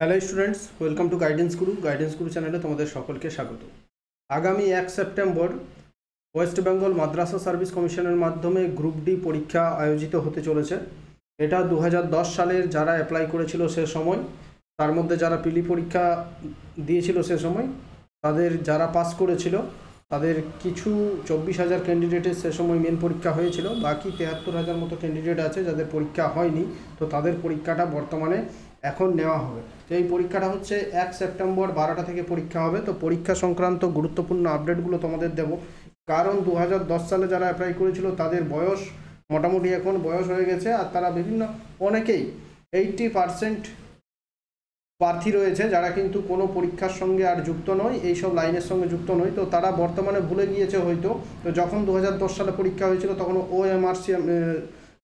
hello students welcome to guidance Guru guidance Guru চ্যানেলে তোমাদের সকলকে স্বাগত আগামী এক সেপ্টেম্বর ওয়েস্ট বেঙ্গল মাদ্রাসা সার্ভিস কমিশনের মাধ্যমে গ্রুপ ডি পরীক্ষা আয়োজিত হতে চলেছে এটা দু সালের যারা অ্যাপ্লাই করেছিল সে সময় তার মধ্যে যারা পিলি পরীক্ষা দিয়েছিল সে সময় তাদের যারা পাস করেছিল তাদের কিছু চব্বিশ হাজার ক্যান্ডিডেটের সে সময় মেন পরীক্ষা হয়েছিল বাকি তেহাত্তর হাজার মতো ক্যান্ডিডেট আছে যাদের পরীক্ষা হয়নি তো তাদের পরীক্ষাটা বর্তমানে এখন নেওয়া হবে তো এই পরীক্ষাটা হচ্ছে এক সেপ্টেম্বর বারোটা থেকে পরীক্ষা হবে তো পরীক্ষা সংক্রান্ত গুরুত্বপূর্ণ আপডেটগুলো তোমাদের দেব কারণ দু সালে যারা অ্যাপ্লাই করেছিল তাদের বয়স মোটামুটি এখন বয়স হয়ে গেছে আর তারা বিভিন্ন অনেকেই এইটটি পারসেন্ট প্রার্থী রয়েছে যারা কিন্তু কোনো পরীক্ষার সঙ্গে আর যুক্ত নয় এইসব লাইনের সঙ্গে যুক্ত নয় তো তারা বর্তমানে ভুলে গিয়েছে হয়তো তো যখন দু সালে পরীক্ষা হয়েছিল তখন ও এম আর সি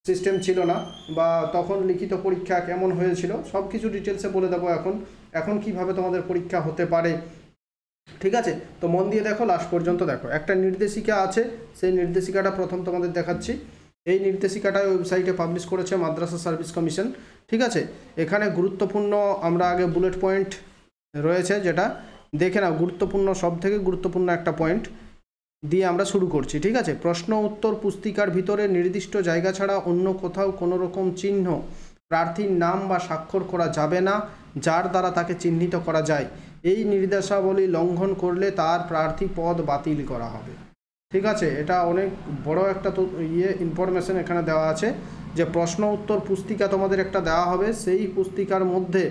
সিস্টেম ছিল না বা তখন লিখিত পরীক্ষা কেমন হয়েছিল সব কিছু ডিটেলসে বলে দেবো এখন এখন কিভাবে তোমাদের পরীক্ষা হতে পারে ঠিক আছে তো মন দিয়ে দেখো লাস্ট পর্যন্ত দেখো একটা নির্দেশিকা আছে সেই নির্দেশিকাটা প্রথম তোমাদের দেখাচ্ছি এই নির্দেশিকাটা ওয়েবসাইটে পাবলিশ করেছে মাদ্রাসা সার্ভিস কমিশন ঠিক আছে এখানে গুরুত্বপূর্ণ আমরা আগে বুলেট পয়েন্ট রয়েছে যেটা দেখে নাও গুরুত্বপূর্ণ সব থেকে গুরুত্বপূর্ণ একটা পয়েন্ট দিয়ে আমরা শুরু করছি ঠিক আছে প্রশ্ন উত্তর পুস্তিকার ভিতরে নির্দিষ্ট জায়গা ছাড়া অন্য কোথাও কোনো রকম চিহ্ন প্রার্থীর নাম বা স্বাক্ষর করা যাবে না যার দ্বারা তাকে চিহ্নিত করা যায় এই নির্দেশাবলী লঙ্ঘন করলে তার প্রার্থী পদ বাতিল করা হবে ঠিক আছে এটা অনেক বড় একটা ইয়ে ইনফরমেশন এখানে দেওয়া আছে যে প্রশ্ন উত্তর পুস্তিকা তোমাদের একটা দেওয়া হবে সেই পুস্তিকার মধ্যে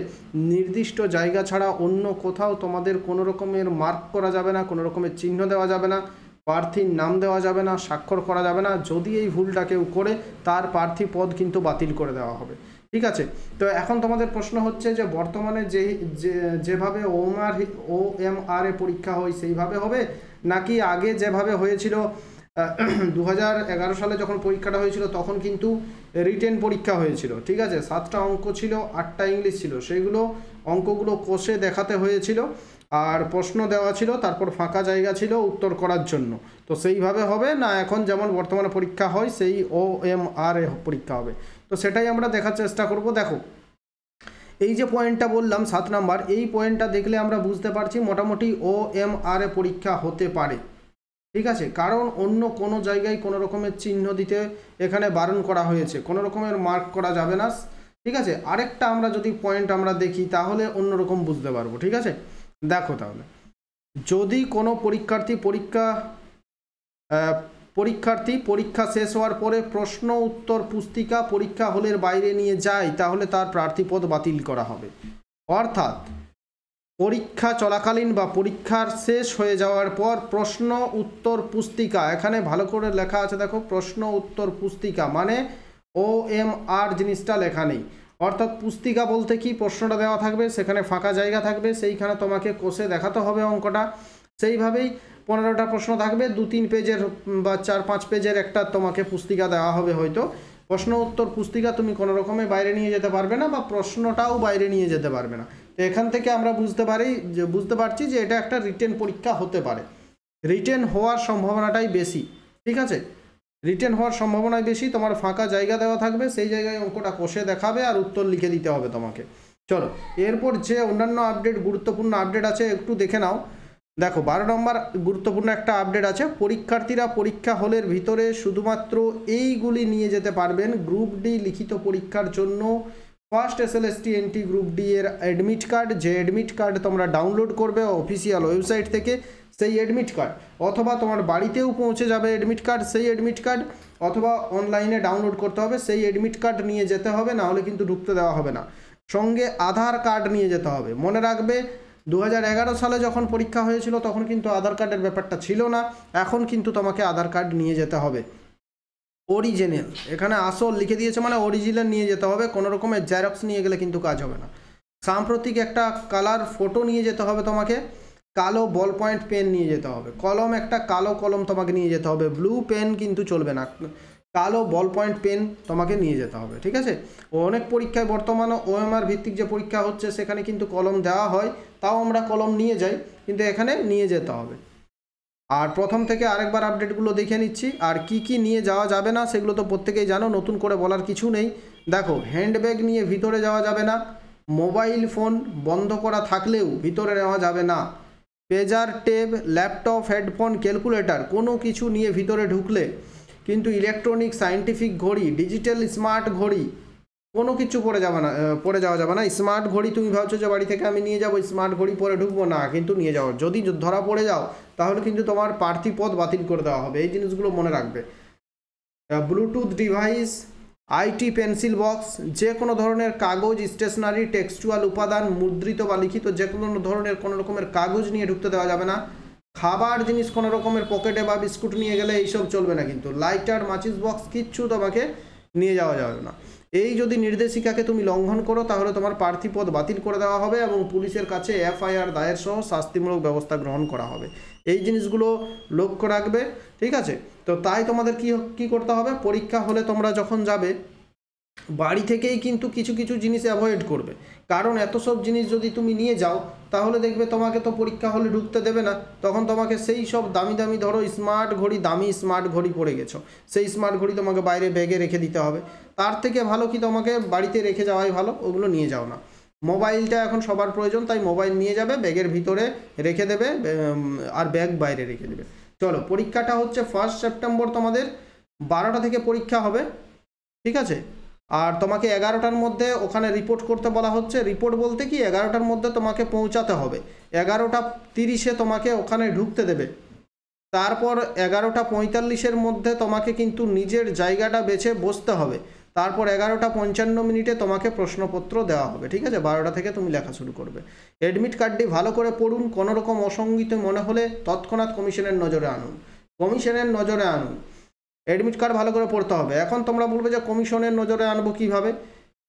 নির্দিষ্ট জায়গা ছাড়া অন্য কোথাও তোমাদের কোনো রকমের মার্ক করা যাবে না কোনো রকমের চিহ্ন দেওয়া যাবে না প্রার্থীর নাম দেওয়া যাবে না স্বাক্ষর করা যাবে না যদি এই ভুলটা কেউ করে তার প্রার্থী পদ কিন্তু বাতিল করে দেওয়া হবে ঠিক আছে তো এখন তোমাদের প্রশ্ন হচ্ছে যে বর্তমানে যে যেভাবে ওমআর ও এম আর এ পরীক্ষা হয় সেইভাবে হবে নাকি আগে যেভাবে হয়েছিল দু সালে যখন পরীক্ষাটা হয়েছিল তখন কিন্তু রিটেন পরীক্ষা হয়েছিল ঠিক আছে সাতটা অঙ্ক ছিল আটটা ইংলিশ ছিল সেগুলো অঙ্কগুলো কষে দেখাতে হয়েছিল আর প্রশ্ন দেওয়া ছিল তারপর ফাঁকা জায়গা ছিল উত্তর করার জন্য তো সেইভাবে হবে না এখন যেমন বর্তমানে পরীক্ষা হয় সেই ও এম আর এ পরীক্ষা হবে তো সেটাই আমরা দেখার চেষ্টা করব দেখো এই যে পয়েন্টটা বললাম সাত নাম্বার এই পয়েন্টটা দেখলে আমরা বুঝতে পারছি মোটামুটি ও এম আর এ পরীক্ষা হতে পারে ঠিক আছে কারণ অন্য কোনো জায়গায় কোনো রকমের চিহ্ন দিতে এখানে বারণ করা হয়েছে কোনো রকমের মার্ক করা যাবে না ঠিক আছে আরেকটা আমরা যদি পয়েন্ট আমরা দেখি তাহলে অন্যরকম বুঝতে পারবো ঠিক আছে দেখো তাহলে যদি কোনো পরীক্ষার্থী পরীক্ষা পরীক্ষার্থী পরীক্ষা শেষ হওয়ার পরে প্রশ্ন উত্তর পুস্তিকা পরীক্ষা হলের বাইরে নিয়ে যায় তাহলে তার প্রার্থীপদ বাতিল করা হবে অর্থাৎ পরীক্ষা চলাকালীন বা পরীক্ষার শেষ হয়ে যাওয়ার পর প্রশ্ন উত্তর পুস্তিকা এখানে ভালো করে লেখা আছে দেখো প্রশ্ন উত্তর পুস্তিকা মানে ও এম আর জিনিসটা লেখা নেই অর্থাৎ পুস্তিকা বলতে কি প্রশ্নটা দেওয়া থাকবে সেখানে ফাঁকা জায়গা থাকবে সেইখানে তোমাকে কোষে দেখাতে হবে অঙ্কটা সেইভাবেই পনেরোটা প্রশ্ন থাকবে দু তিন পেজের বা চার পাঁচ পেজের একটা তোমাকে পুস্তিকা দেওয়া হবে হয়তো প্রশ্ন উত্তর পুস্তিকা তুমি কোনো রকমে বাইরে নিয়ে যেতে পারবে না বা প্রশ্নটাও বাইরে নিয়ে যেতে পারবে না তো এখান থেকে আমরা বুঝতে পারি যে বুঝতে পারছি যে এটা একটা রিটেন পরীক্ষা হতে পারে রিটেন হওয়ার সম্ভাবনাটাই বেশি ঠিক আছে রিটেন হওয়ার সম্ভাবনাই বেশি তোমার ফাঁকা জায়গা দেওয়া থাকবে সেই জায়গায় অঙ্কটা কষে দেখাবে আর উত্তর লিখে দিতে হবে তোমাকে চলো এরপর যে অন্যান্য আপডেট গুরুত্বপূর্ণ আপডেট আছে একটু দেখে নাও দেখো বারো নম্বর গুরুত্বপূর্ণ একটা আপডেট আছে পরীক্ষার্থীরা পরীক্ষা হলের ভিতরে শুধুমাত্র এইগুলি নিয়ে যেতে পারবেন গ্রুপ ডি লিখিত পরীক্ষার জন্য first S L ST NT group D এর অ্যাডমিট কার্ড যে অ্যাডমিট কার্ড তোমরা ডাউনলোড করবে অফিসিয়াল ওয়েবসাইট থেকে সেই অ্যাডমিট কার্ড অথবা তোমার বাড়িতেও পৌঁছে যাবে অ্যাডমিট কার্ড সেই অ্যাডমিট কার্ড অথবা অনলাইনে ডাউনলোড করতে হবে সেই অ্যাডমিট কার্ড নিয়ে যেতে হবে না হলে কিন্তু ঢুকতে দেওয়া হবে না সঙ্গে আধার কার্ড নিয়ে যেতে হবে মনে রাখবে দু এগারো সালে যখন পরীক্ষা হয়েছিল তখন কিন্তু আধার কার্ডের ব্যাপারটা ছিল না এখন কিন্তু তোমাকে আধার কার্ড নিয়ে যেতে হবে অরিজিনাল এখানে আসল লিখে দিয়েছে মানে অরিজিনাল নিয়ে যেতে হবে কোনো রকমের জেরক্স নিয়ে গেলে কিন্তু কাজ হবে না সাম্প্রতিক একটা কালার ফটো নিয়ে যেতে হবে তোমাকে কালো বল পয়েন্ট পেন নিয়ে যেতে হবে কলম একটা কালো কলম তোমাকে নিয়ে যেতে হবে ব্লু পেন কিন্তু চলবে না কালো বল পয়েন্ট পেন তোমাকে নিয়ে যেতে হবে ঠিক আছে অনেক পরীক্ষায় বর্তমানে ওএমআর ভিত্তিক যে পরীক্ষা হচ্ছে সেখানে কিন্তু কলম দেওয়া হয় তাও আমরা কলম নিয়ে যাই কিন্তু এখানে নিয়ে যেতে হবে আর প্রথম থেকে আরেকবার আপডেটগুলো দেখে নিচ্ছি আর কি কি নিয়ে যাওয়া যাবে না সেগুলো তো প্রত্যেকেই জানো নতুন করে বলার কিছু নেই দেখো হ্যান্ডব্যাগ নিয়ে ভিতরে যাওয়া যাবে না মোবাইল ফোন বন্ধ করা থাকলেও ভিতরে নেওয়া যাবে না pager tab laptop headphone calculator কোনো কিছু নিয়ে ভিতরে ঢুকলে কিন্তু ইলেকট্রনিক সায়েন্টিফিক ঘড়ি ডিজিটাল স্মার্ট ঘড়ি কোনো কিছু পরে যাবে না পরে যাওয়া যাবে না স্মার্ট ঘড়ি তুমি ভাবছো যে বাড়ি থেকে আমি নিয়ে যাবো স্মার্ট ঘড়ি পরে ঢুকবো না কিন্তু নিয়ে যাও যদি ধরা পড়ে যাও তাহলে কিন্তু তোমার প্রার্থী পদ বাতিল করে দেওয়া হবে এই জিনিসগুলো মনে রাখবে Bluetooth device IT pencil box যে কোনো ধরনের কাগজ স্টেশনারি টেক্সচুয়াল উপাদান মুদ্রিত বা লিখিত যে কোনো ধরনের কোনো রকমের কাগজ নিয়ে ঢুকতে দেওয়া যাবে না খাবার জিনিস কোনো রকমের পকেটে বা বিস্কুট নিয়ে গেলে এইসব চলবে না কিন্তু লাইটার মাচিস বক্স কিচ্ছু তোমাকে নিয়ে যাওয়া যাবে না এই যদি নির্দেশিকাকে তুমি লঙ্ঘন করো তাহলে তোমার পদ বাতিল করে দেওয়া হবে এবং পুলিশের কাছে এফআইআর দায়ের সহ শাস্তিমূলক ব্যবস্থা গ্রহণ করা হবে এই জিনিসগুলো লক্ষ্য রাখবে ঠিক আছে তো তাই তোমাদের কি কী করতে হবে পরীক্ষা হলে তোমরা যখন যাবে বাড়ি থেকেই কিন্তু কিছু কিছু জিনিস অ্যাভয়েড করবে কারণ এত সব জিনিস যদি তুমি নিয়ে যাও তাহলে দেখবে তোমাকে তো পরীক্ষা হলে ঢুকতে দেবে না তখন তোমাকে সেই সব দামি দামি ধরো স্মার্ট ঘড়ি দামি স্মার্ট ঘড়ি পড়ে গেছো সেই স্মার্ট ঘড়ি তোমাকে বাইরে ব্যাগে রেখে দিতে হবে তার থেকে ভালো কি তোমাকে বাড়িতে রেখে যাওয়াই ভালো ওগুলো নিয়ে যাও না মোবাইলটা এখন সবার প্রয়োজন তাই মোবাইল নিয়ে যাবে ব্যাগের ভিতরে রেখে দেবে আর ব্যাগ বাইরে রেখে দেবে চলো পরীক্ষাটা হচ্ছে ফার্স্ট সেপ্টেম্বর তোমাদের বারোটা থেকে পরীক্ষা হবে ঠিক আছে আর তোমাকে এগারোটার মধ্যে ওখানে রিপোর্ট করতে বলা হচ্ছে রিপোর্ট বলতে কি এগারোটার মধ্যে তোমাকে পৌঁছাতে হবে এগারোটা তিরিশে তোমাকে ওখানে ঢুকতে দেবে তারপর এগারোটা পঁয়তাল্লিশের মধ্যে তোমাকে কিন্তু নিজের জায়গাটা বেছে বসতে হবে তারপর এগারোটা পঞ্চান্ন মিনিটে তোমাকে প্রশ্নপত্র দেওয়া হবে ঠিক আছে বারোটা থেকে তুমি লেখা শুরু করবে অ্যাডমিট কার্ডটি ভালো করে পড়ুন কোনো রকম অসঙ্গিত মনে হলে তৎক্ষণাৎ কমিশনের নজরে আনুন কমিশনের নজরে আনুন অ্যাডমিট কার্ড ভালো করে পড়তে হবে এখন তোমরা বলবে যে কমিশনের নজরে আনবো কীভাবে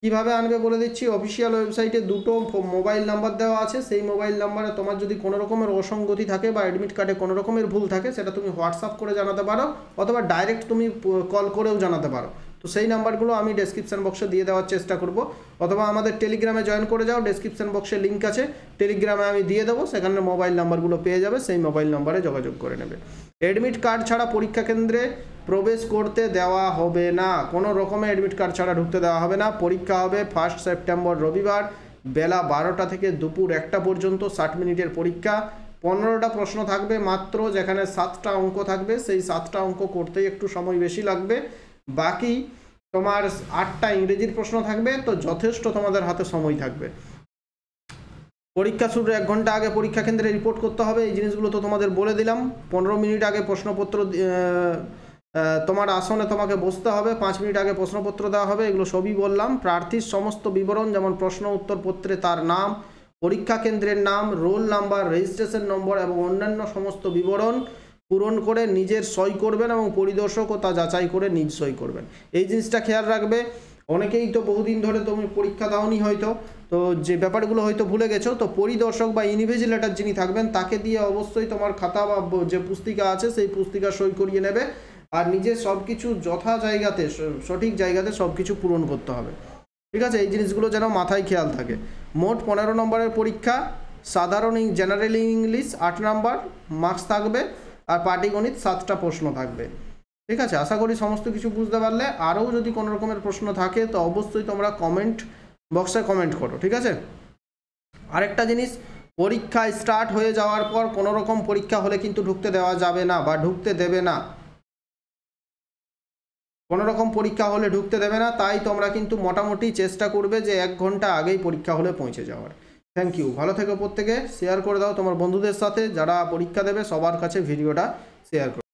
কীভাবে আনবে বলে দিচ্ছি অফিসিয়াল ওয়েবসাইটে দুটো মোবাইল নাম্বার দেওয়া আছে সেই মোবাইল নাম্বারে তোমার যদি কোনো রকমের অসঙ্গতি থাকে বা অ্যাডমিট কার্ডে কোনো রকমের ভুল থাকে সেটা তুমি হোয়াটসঅ্যাপ করে জানাতে পারো অথবা ডাইরেক্ট তুমি কল করেও জানাতে পারো তো সেই নাম্বারগুলো আমি ডেসক্রিপশান বক্সে দিয়ে দেওয়ার চেষ্টা করব অথবা আমাদের টেলিগ্রামে জয়েন করে যাও ডেসক্রিপশান বক্সে লিঙ্ক আছে টেলিগ্রামে আমি দিয়ে দেবো সেখানে মোবাইল নাম্বারগুলো পেয়ে যাবে সেই মোবাইল নাম্বারে যোগাযোগ করে নেবে অ্যাডমিট কার্ড ছাড়া পরীক্ষা কেন্দ্রে প্রবেশ করতে দেওয়া হবে না কোনো রকমের অ্যাডমিট কার্ড ছাড়া ঢুকতে দেওয়া হবে না পরীক্ষা হবে ফার্স্ট সেপ্টেম্বর রবিবার বেলা বারোটা থেকে দুপুর একটা পর্যন্ত ষাট মিনিটের পরীক্ষা পনেরোটা প্রশ্ন থাকবে মাত্র যেখানে সাতটা অঙ্ক থাকবে সেই সাতটা অঙ্ক করতেই একটু সময় বেশি লাগবে বাকি তোমার আটটা ইংরেজির প্রশ্ন থাকবে তো যথেষ্ট তোমাদের হাতে সময় থাকবে পরীক্ষা শুরুর এক ঘন্টা আগে পরীক্ষা কেন্দ্রে রিপোর্ট করতে হবে এই জিনিসগুলো তো তোমাদের বলে দিলাম পনেরো মিনিট আগে প্রশ্নপত্র তোমার আসনে তোমাকে বসতে হবে পাঁচ মিনিট আগে প্রশ্নপত্র দেওয়া হবে এগুলো সবই বললাম প্রার্থীর সমস্ত বিবরণ যেমন প্রশ্ন উত্তরপত্রে তার নাম পরীক্ষা কেন্দ্রের নাম রোল নাম্বার রেজিস্ট্রেশন নম্বর এবং অন্যান্য সমস্ত বিবরণ পূরণ করে নিজের সই করবেন এবং পরিদর্শক ও তা যাচাই করে নিজ সই করবেন এই জিনিসটা খেয়াল রাখবে অনেকেই তো বহুদিন ধরে তুমি পরীক্ষা দাওনি হয়তো তো যে ব্যাপারগুলো হয়তো ভুলে গেছো তো পরিদর্শক বা ইনভিজিলেটার যিনি থাকবেন তাকে দিয়ে অবশ্যই তোমার খাতা বা যে পুস্তিকা আছে সেই পুস্তিকা সই করিয়ে নেবে আর নিজে সব কিছু যথা জায়গাতে সঠিক জায়গাতে সব কিছু পূরণ করতে হবে ঠিক আছে এই জিনিসগুলো যেন মাথায় খেয়াল থাকে মোট পনেরো নম্বরের পরীক্ষা সাধারণ জেনারেল ইংলিশ আট নাম্বার মার্কস থাকবে আর পাটিগণিত সাতটা প্রশ্ন থাকবে ঠিক আছে আশা করি সমস্ত কিছু বুঝতে পারলে আরও যদি কোনো রকমের প্রশ্ন থাকে তো অবশ্যই তোমরা কমেন্ট বক্সে কমেন্ট করো ঠিক আছে আরেকটা জিনিস পরীক্ষা স্টার্ট হয়ে যাওয়ার পর কোনো রকম পরীক্ষা হলে কিন্তু ঢুকতে দেওয়া যাবে না বা ঢুকতে দেবে না কোনো রকম পরীক্ষা হলে ঢুকতে দেবে না তাই তোমরা কিন্তু মোটামুটি চেষ্টা করবে যে এক ঘন্টা আগেই পরীক্ষা হলে পৌঁছে যাওয়ার থ্যাংক ইউ ভালো থেকো প্রত্যেকে শেয়ার করে দাও তোমার বন্ধুদের সাথে যারা পরীক্ষা দেবে সবার কাছে ভিডিওটা শেয়ার করো